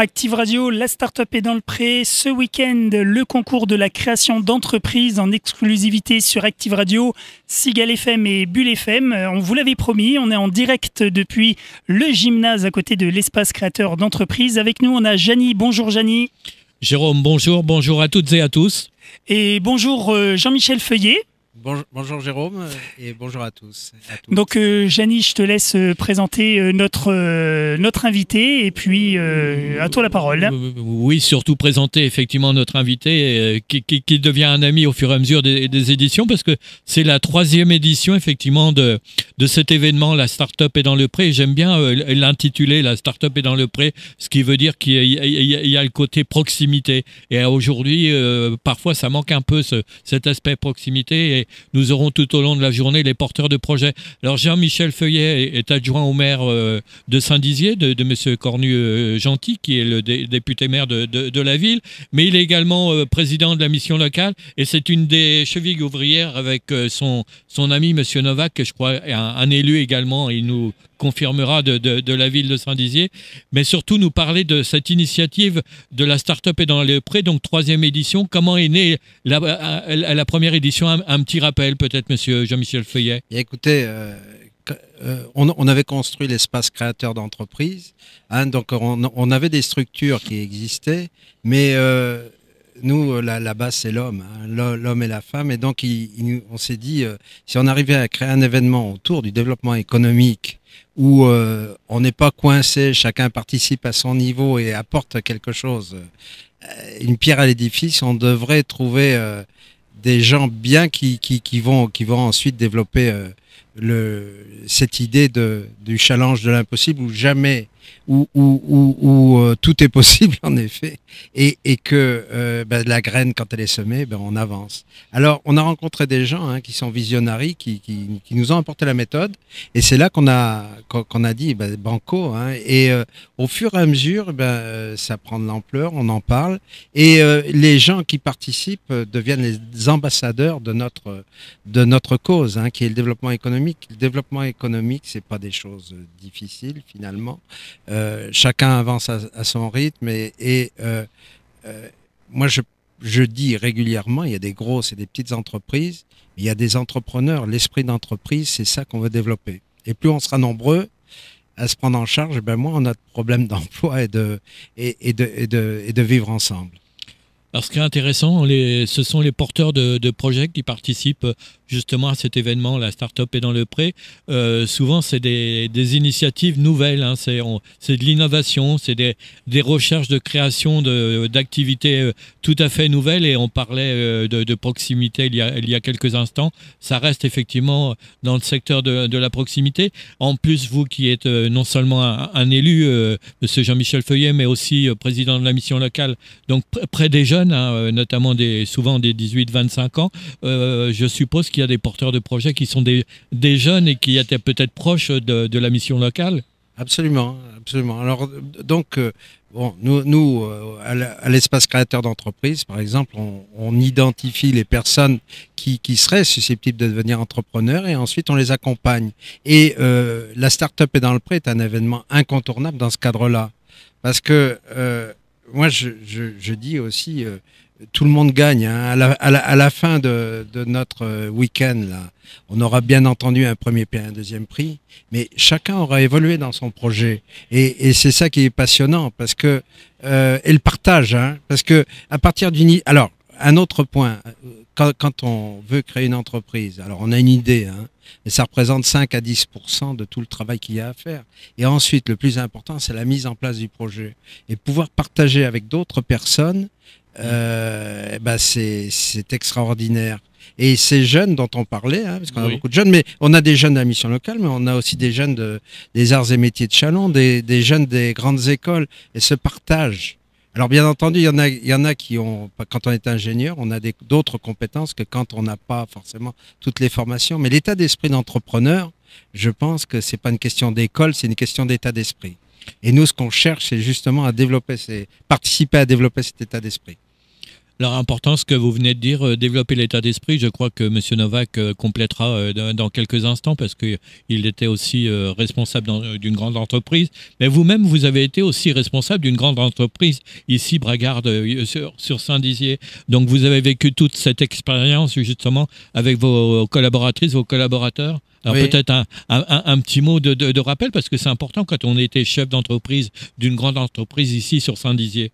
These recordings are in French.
Active Radio, la start-up est dans le pré. Ce week-end, le concours de la création d'entreprises en exclusivité sur Active Radio, Sigal FM et Bull FM. Euh, on vous l'avait promis, on est en direct depuis le gymnase à côté de l'espace créateur d'entreprises. Avec nous, on a Janie. Bonjour Janie. Jérôme, bonjour, bonjour à toutes et à tous. Et bonjour euh, Jean-Michel Feuillet. Bonjour, Jérôme euh, et bonjour à tous. Donc euh, je te laisse euh, présenter euh, notre, notre invité et puis à toi la parole. Oui, surtout présenter effectivement notre invité qui, devient un ami au fur et à mesure des, éditions parce que c'est la troisième édition effectivement de, de cet événement, la start up est dans le pré. J'aime bien l'intituler, la start up est dans le pré, ce qui veut dire qu'il y, a le côté proximité. Et aujourd'hui, parfois ça manque un peu cet aspect proximité. Et, nous aurons tout au long de la journée les porteurs de projets. Alors Jean-Michel Feuillet est adjoint au maire euh, de Saint-Dizier, de, M. Cornu-Gentil, euh, qui est le député maire de, la ville, mais il est également euh, président de la mission locale et c'est une des chevilles ouvrières avec son, son ami M. Novak, que je crois un élu également. Il nous confirmera de, de, la ville de Saint-Dizier, mais surtout nous parler de cette initiative de la start-up et dans les prêts, donc troisième édition. Comment est née la, euh, la, première édition un, petit rappel peut-être, monsieur Jean-Michel Feuillet Écoutez, euh, euh, on, avait construit l'espace créateur d'entreprise, hein, donc on, avait des structures qui existaient, mais... nous, la base c'est l'homme, hein, l'homme et la femme. Et donc, on s'est dit, si on arrivait à créer un événement autour du développement économique où euh, on n'est pas coincé, chacun participe à son niveau et apporte quelque chose, euh, une pierre à l'édifice, on devrait trouver euh, des gens bien qui, qui, vont, qui vont ensuite développer le, cette idée de, du challenge de l'impossible où jamais où, où, euh, tout est possible en effet, et, et que ben, la graine, quand elle est semée, ben, on avance. Alors, on a rencontré des gens hein, qui sont visionnaires, qui, qui, qui, nous ont apporté la méthode, et c'est là qu'on a, qu'on a dit ben, banco. Hein, et euh, au fur et à mesure, ben, ça prend de l'ampleur, on en parle, et les gens qui participent deviennent les ambassadeurs de notre, de notre cause, hein, qui est le développement économique. Le développement économique, c'est pas des choses difficiles finalement. Euh, chacun avance à, son rythme et, euh, euh, moi je, je, dis régulièrement, il y a des grosses et des petites entreprises, il y a des entrepreneurs, l'esprit d'entreprise, c'est ça qu'on veut développer. Et plus on sera nombreux à se prendre en charge, ben moins on a de problèmes d'emploi et de, et, et, de, et de vivre ensemble. Alors ce qui est intéressant, ce sont les porteurs de, projets qui participent euh, justement à cet événement, la start-up est dans le pré. Euh, souvent, c'est des, initiatives nouvelles, hein. c'est de l'innovation, c'est des, recherches de création d'activités euh, tout à fait nouvelles et on parlait de, proximité il y, a, il y, a, quelques instants. Ça reste effectivement dans le secteur de, la proximité. En plus, vous qui êtes non seulement un, élu, M. ce Jean-Michel Feuillet, mais aussi président de la mission locale, donc près des jeunes, Hein, euh, notamment des, souvent des 18-25 ans, euh, je suppose qu'il y a des porteurs de projets qui sont des, des jeunes et qui étaient peut-être proches de, la mission locale Absolument, absolument. Alors, donc, euh, bon, nous, nous à l'espace créateur d'entreprise, par exemple, on, identifie les personnes qui, seraient susceptibles de devenir entrepreneurs et ensuite on les accompagne. Et la start-up est dans le prêt est un événement incontournable dans ce cadre-là. Parce que moi, je, je, je, dis aussi, euh, tout le monde gagne. Hein. À, la, à, la, fin de, de notre euh, week-end, là, on aura bien entendu un premier prix, un deuxième prix, mais chacun aura évolué dans son projet. Et, et c'est ça qui est passionnant, parce que euh, et le partage, hein, parce que à partir d'une, alors un autre point, euh, quand, on veut créer une entreprise, alors on a une idée, hein, mais ça représente 5 à 10 de tout le travail qu'il y a à faire. Et ensuite, le plus important, c'est la mise en place du projet. Et pouvoir partager avec d'autres personnes, euh, eh ben, c'est extraordinaire. Et ces jeunes dont on parlait, hein, parce qu'on a beaucoup de jeunes, mais on a des jeunes de la mission locale, mais on a aussi des jeunes de, des arts et métiers de Chalon, des, des jeunes des grandes écoles, et ce partage alors bien entendu, il y en a, il y en a qui ont, quand on est ingénieur, on a d'autres compétences que quand on n'a pas forcément toutes les formations. Mais l'état d'esprit d'entrepreneur, je pense que c'est pas une question d'école, c'est une question d'état d'esprit. Et nous, ce qu'on cherche, c'est justement à développer, c'est participer à développer cet état d'esprit important ce que vous venez de dire, euh, développer l'état d'esprit, je crois que M. Novak euh, complétera euh, dans quelques instants parce qu'il était aussi responsable d'une grande entreprise. Mais vous-même, vous avez été aussi responsable d'une grande entreprise ici, Bragarde, sur, Saint-Dizier. Donc vous avez vécu toute cette expérience justement avec vos collaboratrices, vos collaborateurs. Alors peut-être un, petit mot de, de rappel parce que c'est important quand on était chef d'entreprise d'une grande entreprise ici sur Saint-Dizier.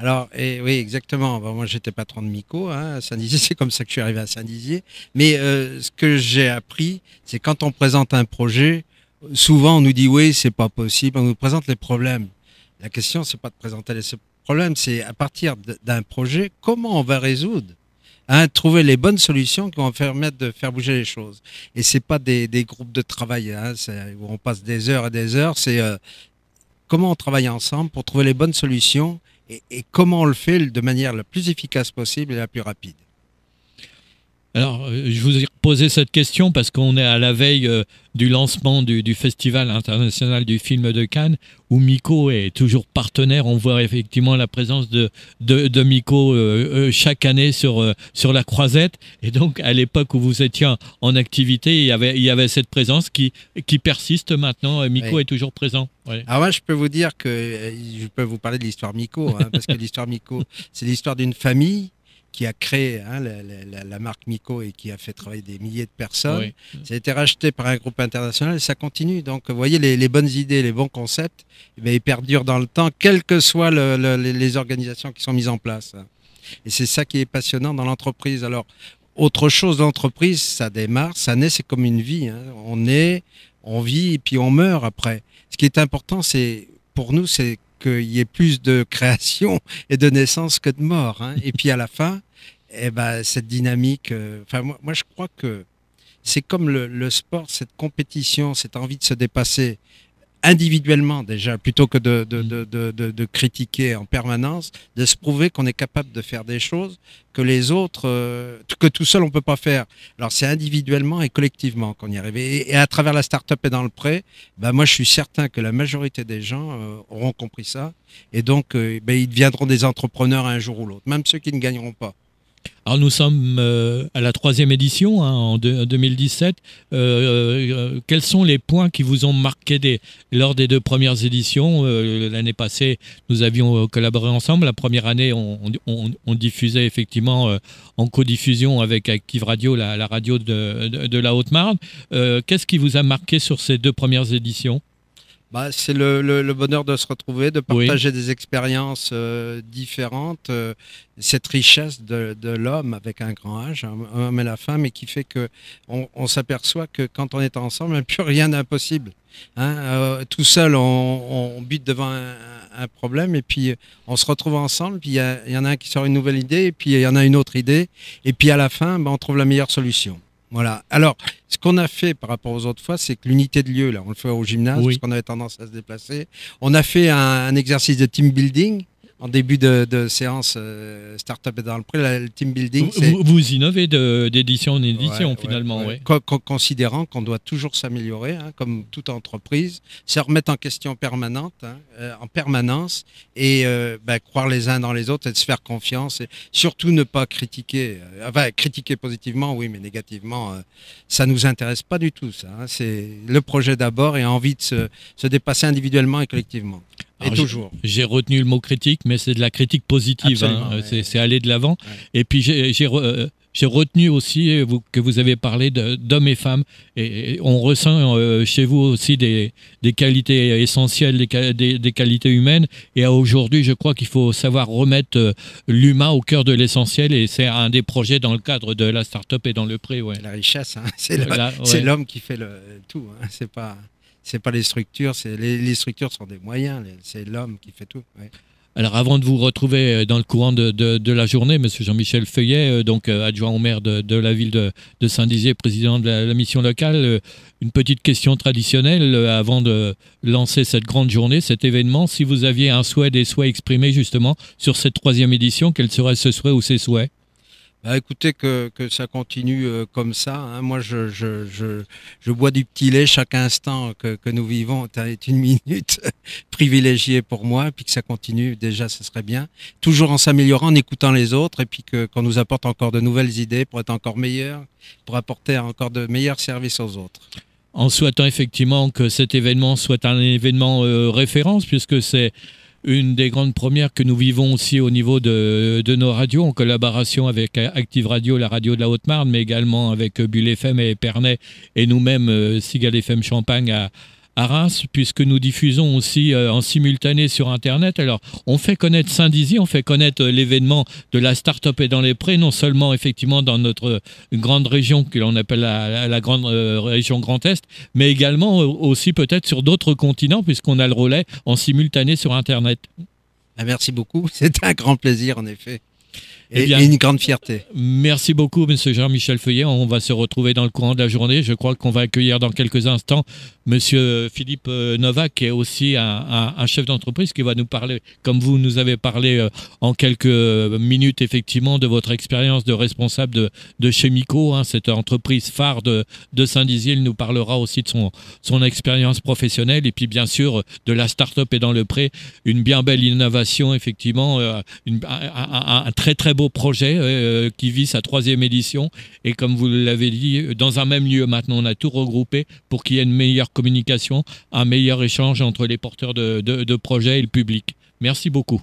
Alors, oui, exactement. moi, j'étais patron de Mico hein, à Saint-Dizier. C'est comme ça que je suis arrivé à Saint-Dizier. Mais euh, ce que j'ai appris, c'est quand on présente un projet, souvent on nous dit oui, c'est pas possible. On nous présente les problèmes. La question, c'est pas de présenter les problèmes, c'est à partir d'un projet, comment on va résoudre hein, trouver les bonnes solutions qui vont permettre de faire bouger les choses. Et c'est pas des, groupes de travail hein, où on passe des heures et des heures. C'est euh, comment on travaille ensemble pour trouver les bonnes solutions et, comment on le fait de manière la plus efficace possible et la plus rapide. Alors, euh, je vous ai posé cette question parce qu'on est à la veille euh, du lancement du, Festival international du film de Cannes, où Miko est toujours partenaire. On voit effectivement la présence de, de, Miko euh, chaque année sur, sur la croisette. Et donc, à l'époque où vous étiez en, activité, il y, avait, il y avait cette présence qui, qui persiste maintenant. Miko est toujours présent. Ouais. Alors moi, je peux vous dire que je peux vous parler de l'histoire Miko, hein, parce que l'histoire Miko, c'est l'histoire d'une famille qui a créé hein, la, marque Miko et qui a fait travailler des milliers de personnes. Mm. Ça a été racheté par un groupe international et ça continue. Donc, vous voyez, les, bonnes idées, les bons concepts, eh ils perdurent dans le temps, quelles que soient les organisations qui sont mises en place. Et c'est ça qui est passionnant dans l'entreprise. Alors, autre chose, d'entreprise, ça démarre, ça naît, c'est comme une vie. Hein. On naît, on vit et puis on meurt après. Ce qui est important, c'est pour nous, c'est qu'il y ait plus de création et de naissance que de mort. Hein. Et puis à la fin, eh ben, cette dynamique, euh, moi, je crois que c'est comme le, le, sport, cette compétition, cette envie de se dépasser individuellement déjà, plutôt que mm. de, de, critiquer en permanence, de se prouver qu'on est capable de faire des choses que les autres, euh, que tout seul on peut pas faire. Alors c'est individuellement et collectivement qu'on y arrive. Et, à travers la start-up et dans le prêt, bah, moi je suis certain que la majorité des gens euh, auront compris ça. Et donc euh, bah, ils deviendront des entrepreneurs un jour ou l'autre, même ceux qui ne gagneront pas. Alors nous sommes euh, à la troisième édition hein, en, 2017. Euh, euh, quels sont les points qui vous ont marqué lors des deux premières éditions L'année passée, nous avions collaboré ensemble. La première année, on, diffusait effectivement en codiffusion avec Active Radio, la, radio de la Haute-Marne. Qu'est-ce qui vous a marqué sur ces deux premières éditions bah, c'est le, le, bonheur de se retrouver, de partager des expériences euh, différentes, euh, cette richesse de, de l'homme avec un grand âge, un homme et la femme, et qui fait que on, on s'aperçoit que quand on est ensemble, plus rien n'est impossible. Hein euh, tout seul, on, on bute devant un, problème, et puis on se retrouve ensemble, puis il y, en a un qui sort une nouvelle idée, et puis il y en a une autre idée, et puis à la fin, ben, on trouve la meilleure solution. Voilà. Alors, ce qu'on a fait par rapport aux autres fois, c'est que l'unité de lieu, là, on le fait au gymnase, parce qu'on avait tendance à se déplacer. On a fait un exercice de team building en début de, de séance euh, Startup et dans le prix, le team building. Vous, vous innovez d'édition en édition finalement. considérant qu'on doit toujours s'améliorer, hein, comme toute entreprise, se remettre en question permanente, hein, euh, en permanence, et euh, ben, croire les uns dans les autres et se faire confiance, et surtout ne pas critiquer. Euh, enfin, critiquer positivement, oui, mais négativement, ça nous intéresse pas du tout. Ça, hein, c'est le projet d'abord et envie de se, se dépasser individuellement et collectivement et toujours. J'ai retenu le mot critique, mais c'est de la critique positive. Hein. Euh, c'est aller de l'avant. Et puis j'ai euh, retenu aussi euh, vous, que vous avez parlé d'hommes et femmes. Et, on ressent chez vous aussi des, qualités essentielles, des, qualités humaines. Et aujourd'hui, je crois qu'il faut savoir remettre l'humain au cœur de l'essentiel. Et c'est un des projets dans le cadre de la start-up et dans le prêt. La richesse, hein. c'est l'homme qui fait le, tout. Hein. c'est pas n'est pas les structures, c'est les, structures sont des moyens, c'est l'homme qui fait tout. Alors avant de vous retrouver euh, dans le courant de, la journée, Monsieur Jean-Michel Feuillet, euh, donc euh, adjoint au maire de, la ville de, Saint-Dizier, président de la, la, mission locale, une petite question traditionnelle avant de lancer cette grande journée, cet événement. Si vous aviez un souhait, des souhaits exprimés justement sur cette troisième édition, quel serait ce souhait ou ces souhaits bah, écoutez, que, que, ça continue euh, comme ça. Hein. Moi, je, je, je, je, bois du petit lait chaque instant que, que nous vivons est une minute privilégiée pour moi. Puis que ça continue, déjà, ce serait bien. Toujours en s'améliorant, en écoutant les autres. Et puis que, qu'on nous apporte encore de nouvelles idées pour être encore meilleurs, pour apporter encore de meilleurs services aux autres en souhaitant effectivement que cet événement soit un événement euh, référence, puisque c'est une des grandes premières que nous vivons aussi au niveau de, nos radios, en collaboration avec Active Radio, la radio de la Haute-Marne, mais également avec Bulle FM et Pernay, et nous-mêmes, Sigal euh, FM Champagne, à, Arras, puisque nous diffusons aussi euh, en simultané sur Internet. Alors, on fait connaître Saint-Dizier, on fait connaître euh, l'événement de la start-up et dans les prés, non seulement effectivement dans notre euh, grande région que l'on appelle la, la, grande région Grand Est, mais également aussi peut-être sur d'autres continents, puisqu'on a le relais en simultané sur Internet. Ah, merci beaucoup, c'est un grand plaisir en effet. Eh et, une grande fierté. Merci beaucoup, Monsieur Jean-Michel Feuillet. On va se retrouver dans le courant de la journée. Je crois qu'on va accueillir dans quelques instants Monsieur Philippe euh, Novak, qui est aussi un, chef d'entreprise, qui va nous parler, comme vous nous avez parlé euh, en quelques minutes, effectivement, de votre expérience de responsable de, de chez Mico, hein, cette entreprise phare de, Saint-Dizier. Il nous parlera aussi de son, son expérience professionnelle et puis, bien sûr, de la start-up et dans le prêt, Une bien belle innovation, effectivement, euh, un, un très, très beau projet euh, euh, qui vit sa troisième édition. Et comme vous l'avez dit, dans un même lieu maintenant, on a tout regroupé pour qu'il y ait une meilleure communication, un meilleur échange entre les porteurs de, projets et le public. Merci beaucoup.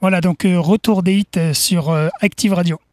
Voilà, donc euh, retour des sur Active Radio.